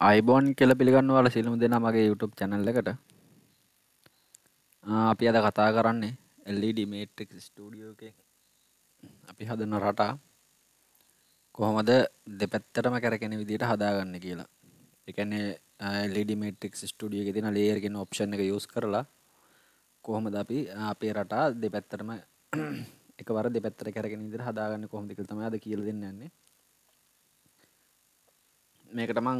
අයිබෝන් කෙල පිළිගන්න වල සිලුම් දෙෙන මගේ YouTube චැනල්ලකට අපි අද කතා කරන්නේ එල්ලඩ මේට්‍රික් ස්ටඩියෝ එක අපි හදන රටා කොහොමද දෙපැත්තරම කැරකෙන විදිට හදාගන්න කියලා එකන්නේ එල්ලඩ මේට්‍රික් ස්ටඩිය එක තින ලේයර්ගෙන ඔප්ෂණ එක යස් කරලා කොහොමද අපි අපේ රටා දෙපැත්තරම එකවර දෙපැත්තර කැරගෙන ඉදිර හදාගන්න කොහොමදකල්තම අද කියල දෙන්නන්නේ මේකටමං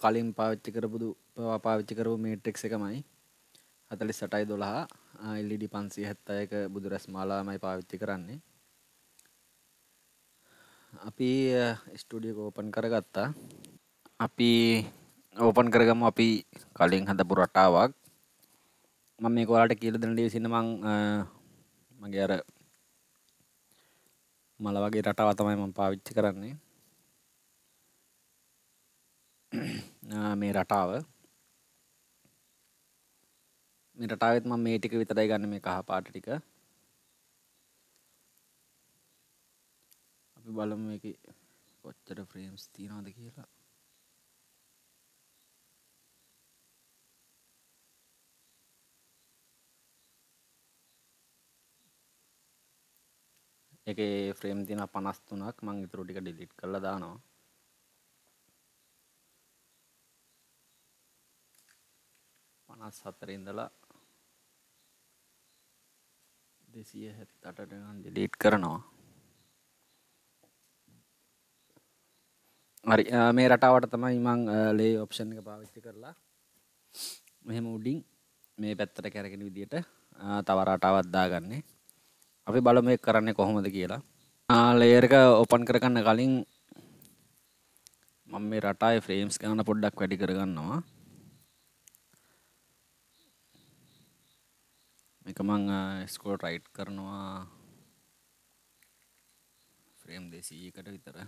කලින් පාවිච්චි කරපුදු පාවිච්චි කරපු මේට්‍රෙක් එකමයි හතලි සටයි දොළහා එල්ලිඩි e පන්සී හැත්තයක බුදුරැස් මාලාමයි පාවිච්චි කරන්නේ අපි ස්ටඩිය ඕපන් කරගත්තා අපි ඕපන් කරගම අපි කලින් හඳපු රටාවක් මම මේ කොලාට කියලදනට සිනමං මගේ අර මල වගේ රටාවතමයි මම පාවිච්චි කරන්නේ මේ රටාව මේ රටාවෙත් මම මේ ටික විතරයි ගන්න මේ කහ පාට ටික අපි බලමු මේක කොච්චර ෆ්‍රේම්ස් තියනවද කියලා එක ෆ්‍රේම් තින පනස්තුනක් මං ඉතුරු ටික ඩිලිට් කළ දානවා දහස් හතර ඉඳලා දෙසිය හැත් අටටගන් ඩිලීට් කරනවා හරි මේ රටාවට තමයි මං ලේ ඔප්ෂන් එක පාවිච්චි කරලා මෙහෙම උඩින් මේ පැත්තට කැරගෙන විදියට තව රටාවත් දාගන්නේ අපි බලම මේ කරන්නේ කොහොමද කියලා ලේර් එක ඕපන් කරගන්න කලින් මම මේ රටායි ෆ්‍රේම්ස් ගන්න පොඩ්ඩක් වැඩි කරගන්නවා එක මං ස්කෝල් රයිට් කරනවා ෆ්‍රේම් දෙසීකට විතර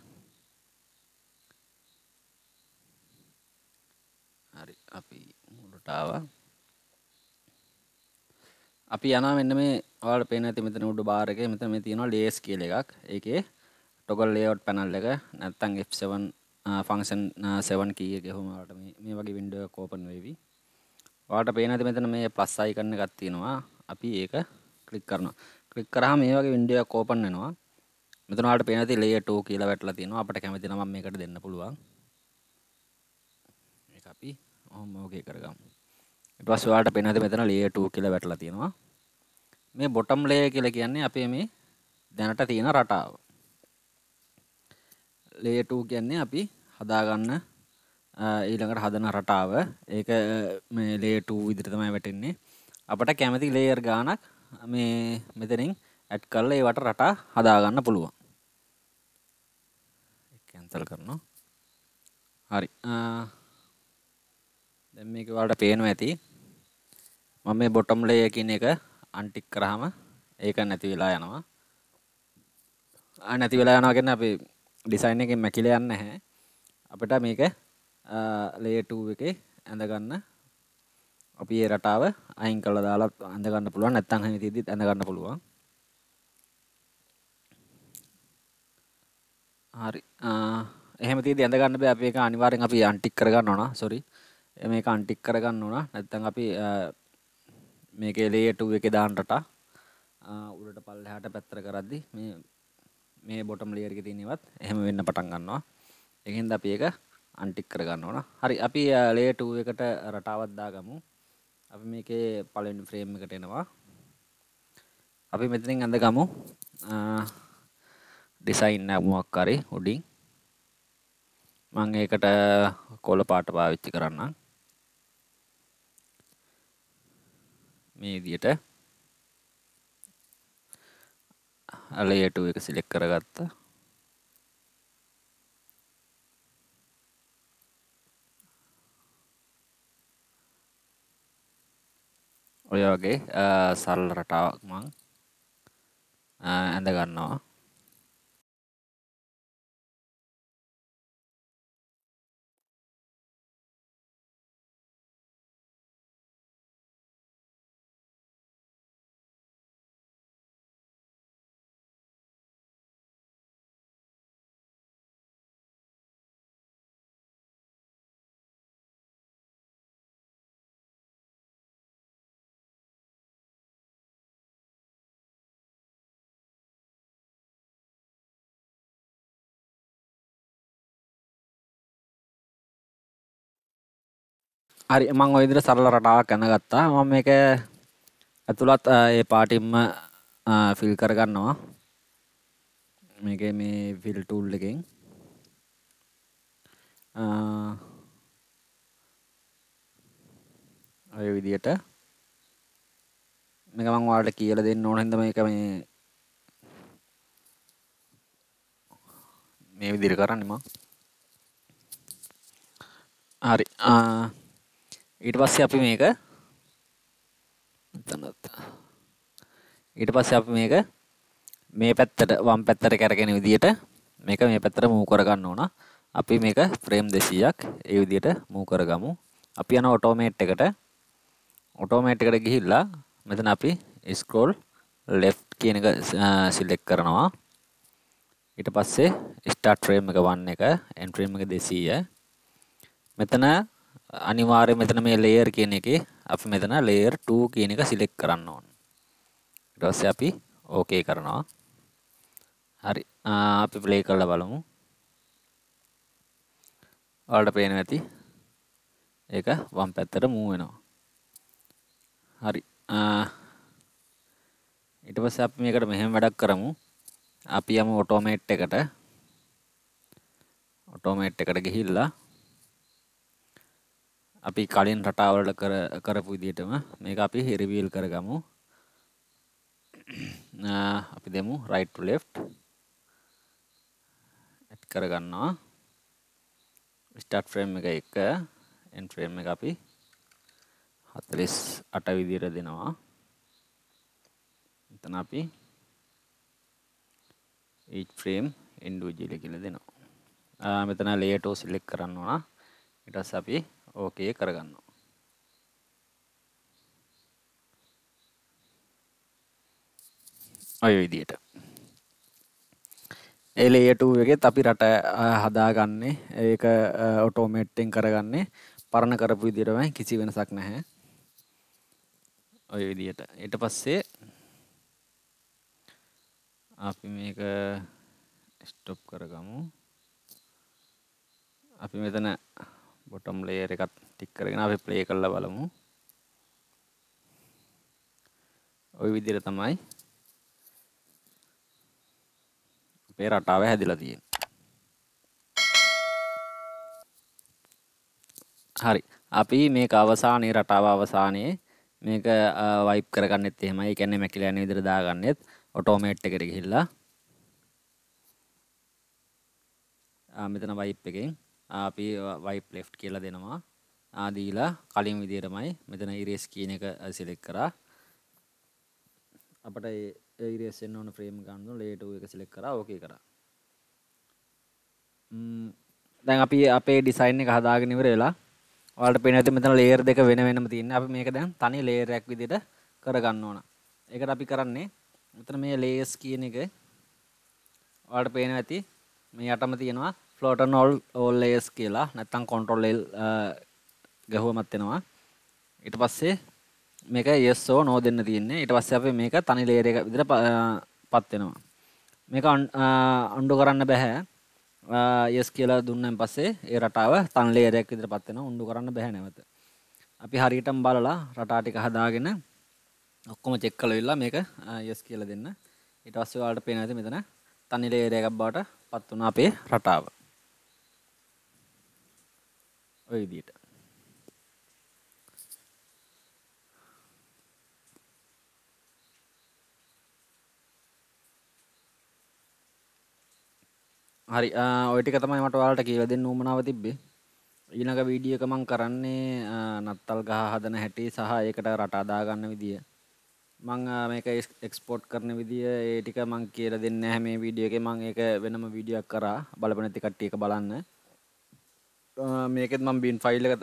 හරි අපි මුලටාව අපි යන මෙන්න මේ ඔයාලට පේන ඇති මෙතන උඩ බාර් එකේ මෙතන මේ තියෙනවා ලේස් කියලා එකක්. ඒකේ toggle layout panel එක නැත්තම් F7 function 7 key එක කොහොම ඔයාලට මේ මේ වගේ window එකක් open වෙවි. ඔයාලට පේන ඇති මෙතන මේ plus icon එකක් තියෙනවා. අපි ඒක ක්ලික් කරනවා ක්ලික් කරාම මේ වගේ වින්ඩෝ එකක් ඕපන් වෙනවා මෙතන ඔයාලට පේනවා තියෙන්නේ layer 2 කියලා වැටලා තියෙනවා අපිට කැමති නම් මම මේකට දෙන්න පුළුවන් මේක අපි ඔහොම ඕකේ කරගමු ඊට පස්සේ ඔයාලට පේනවා මෙතන layer 2 කියලා වැටලා තියෙනවා මේ bottom layer කියලා කියන්නේ අපේ මේ දැනට තියෙන රටාව layer 2 කියන්නේ අපි හදාගන්න ඊළඟට හදන රටාව ඒක මේ layer 2 විදිහට තමයි වැටෙන්නේ අපට කැමති ලේයර් ගානක් මේ මෙතනින් ඇඩ් කරලා ඒවට රටා හදාගන්න පුළුවන් කැන්සල් කරනවා හරි දැන් මේක ඔයාලට පේනවා ඇති මම මේ බොටම් ලේයර් කියන එක අන්ටික් කරාම ඒක නැති වෙලා යනවා ආ නැති වෙලා යනවා කියන්නේ අපි ඩිසයින් එකෙන් මැකිලා යන්නේ නැහැ අපිට මේක ලේයර් 2 එකේ ඇඳ ගන්න අපි ඒ රටාව අයින් කළා දාලා අඳගන්න පුළුවන් නැත්නම් හැම තියද්දිත් අඳගන්න පුළුවන් හරි එහෙම තියද්දි අඳගන්න බෑ අපි ඒක අනිවාර්යෙන් අපි අන්ටික් කරගන්න ඕන සෝරි මේක අන්ටික් කරගන්න ඕන නැත්නම් අපි මේකේ layer 2 එකේ දාන්න රටා උඩට පල්ලෙහාට පැත්තට කරද්දි මේ මේ බොටම් layer එකේ තියෙන ඒවත් එහෙම වෙන්න පටන් ගන්නවා ඒකෙන්ද අපි ඒක අන්ටික් කරගන්න ඕන හරි අපි ලේටූ එකට රටාවත් දාගමු අපි මේකේ පලෙන් ෆ්‍රේම් එකට එනවා අපි මෙතනින් ඇඳ ගමු ඩිසයින් නැමුවක් කරේ උඩින් මං ඒකට කොල පාට පාවිච්චි කරන්න මේ දියට අලයට එක සිලෙක් කරගත්තා ඔය වගේ සරල රටාවක් මං ඇඳ ගන්නවා හරි මං ඔයිදිර සරල රටාවක් ඇන ගත්තා ම මේක ඇතුළත් ඒ පාටිම්ම ෆිල් කරගන්නවා මේක මේ ෆිල්ටූල් එකෙන් ඔය විදියට මේක මං වාට කියල දෙන්න ඕන හිද මේක මේ මේ විදිර කරන්නම හරි ඊට පස්සේ අපි මේක ඊට පස්සේ අපි මේක මේ පැත්තට වම් පැත්තට කරගෙන විදියට මේක මේ පැත්තට මූ කරගන්න ඕන. අපි මේක ෆ්‍රේම් 200ක් ඒ විදියට මූ කරගමු. අපි යන ඔටෝමේට් එකට ඔටෝමේට් එකට ගිහිල්ලා මෙතන අපි scroll left කියන එක select කරනවා. ඊට පස්සේ start frame එක 1 එක end frame එක 200. මෙතන අනිවාර්ය මෙතන මේ ලේර් කියන එකේ අපි මෙතන ලේර් 2 කියන එක සිලෙක්ට් කරන්න ඕන. ඊට පස්සේ අපි ඕකේ කරනවා. හරි අපි ප්ලේ කරලා බලමු. ඔයාලට පේනවා ඇති. ඒක වම් පැත්තට මූ වෙනවා. හරි. ඊට පස්සේ අපි මේකට මෙහෙම වැඩක් කරමු. අපි යමු ඔටෝමේට් එකට. ඔටෝමේට් එකට ගිහිල්ලා අපි කලින් රටාවලට කර කරපු විදිහටම මේක අපි රිවීල් කරගමු අපි දෙමු right to left ඇඩ් කරගන්නවා start frame එක එක end frame එක අපි 48 විදිහට දෙනවා එතන අපි each frame individually කියලා දෙනවා මෙතන layer 2 select කරන්න ඕන ඊට පස්සේ අපි ඕකේ කරගන්නවා. ඔය විදියට. ඒ ලේටු එකෙත් අපි රට හදාගන්නේ ඒක ඔටෝමේට්ටෙන් කරගන්නේ පරණ කරපු විදිරම කිසි වෙනසක් නැහැ. ඔය විදියට. ඊට පස්සේ අපි මේක ස්ටොප් කරගමු. අපි මෙතන බොටම් ලේර් එකත් ටික් කරගෙන අපි ප්ලේ කරලා බලමු ওই විදිහට තමයි අපේ රටාව හැදිලා තියෙන්නේ හරි අපි මේක අවසානයේ රටාව අවසානයේ මේක වයිප් කරගන්නෙත් එහෙමයි. ඒ කියන්නේ මැකිලා යන විදිහට දාගන්නෙත් ඔටෝමේට් එකට ගිහිල්ලා ආ මෙතන වයිප් එකෙන් අපි වයිප් ලෙෆ් කියලා දෙනවා ආදීලා කලින් විදිරමයි මෙතන ඉරේස් කියන එක සිලෙක් කරා අපට ඒරේෙන් ඕන ෆ්‍රේම් ගන්නු ලේට එක සිලෙක් කර ඕකේ කර දැන් අපි අපේ ඩිසයින් එක හදාගෙනවර වෙලා වලට පෙන ඇති මෙතන ලේර් දෙක වෙන වෙනම තින්න අප මේක දැන් තනි ලේරැක් විදිට කරගන්න ඕන එකට අපි කරන්නේ මෙතන මේ ලේස් කියන එක වලට පේන ඇති මේ යටම තියෙනවා ෆ්ලෝට නොල් ඕල්ලස් කියලා නැත්තං කොන්ට්‍රොල්ල් ගැහුවමත්වෙනවා ඉට පස්සේ මේක යස්සෝ නෝ දෙන්න තියන්නේ ඉට පස්ස අප මේක තනි ලේර එක විදිර පත්වෙනවා මේක අන්ඩු කරන්න බැහැ යස් කියලා දුන්නෙන් පස්සේ ඒ රටාව තන් ලේරයක් විදිර පත්වෙන උන්ඩු කරන්න බැහැ නැවත අපි හරිටම් බලලා රටාටික හදාගෙන ඔක්කොම චෙක් කල වෙල්ලා මේක යස් කියලා දෙන්න ඉට පස්සේ වාට පේන ඇති මෙතන තනි ලේරයක් බවට පත් වුණ අපේ රටාව ඔය විදියට හරි ඔයටික තමයි මට වාලට කියව දෙන්න උමනාව තිබ්බේ ඊළඟ වීඩිය එක මං කරන්නේ නත්තල් ගහ හදන හැටි සහ ඒකට රට අදාගන්න විදිය මං මේක එක්ස්පෝට් කරන විදිය ඒ ටික මං කියලා දෙන්න හැම වීඩිය එක මං ඒක වෙනම වීඩියක් කරා බලපනැති කට්ටිය එක බලන්න මේකෙත් මම බින් ෆයිල් එක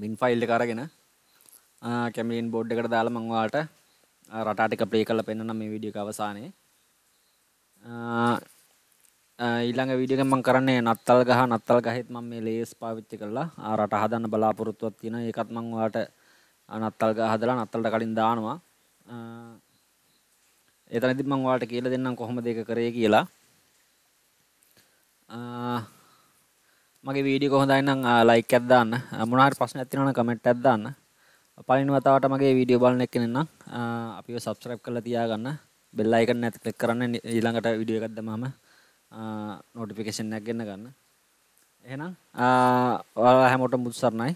බින් ෆයිල් එක අරගෙන කැමලින් බෝඩ් එකට දාලා මම ඔයාලට රටා ටික ප්ලේ කරලා පෙන්නනම් මේ වීඩියෝ එක අවසානයේ ඊළඟ වීඩියෝ එක මම කරන්නේ නත්තල් ගහ නත්තල් ගහෙත් මම මේ ලේස් පාවිච්චි කරලා රට හදන්න බලාපොරොත්තුවක් තියෙනවා ඒකත් මම ඔයාලට නත්තල් ගහ හදලා නත්තල්ට කලින් දානවා එතනදිත් මම ඔයාලට කියලා දෙන්නම් කොහොමද ඒක කරේ කියලා මගේ වීඩියෝ කොහොඳයිනම් ලයික් එකක් දාන්න මොනවා හරි ප්‍රශ්න ඇතිවෙනවා නම් කමෙන්ට් එකක් දාන්න පළවෙනි වතාවට මගේ වීඩියෝ බලන එක්කෙනෙක් නම් අපිව සබ්ස්ක්‍රයිබ් කරලා තියාගන්න බෙල් අයිකන් එකත් ක්ලික් කරන්න ඊළඟට වීඩියෝ එකක් දැමම නොටිෆිකේෂන් එකක් ගෙන්න ගන්න එහෙනම් ඔයාලා හැමෝටම බුදු සරණයි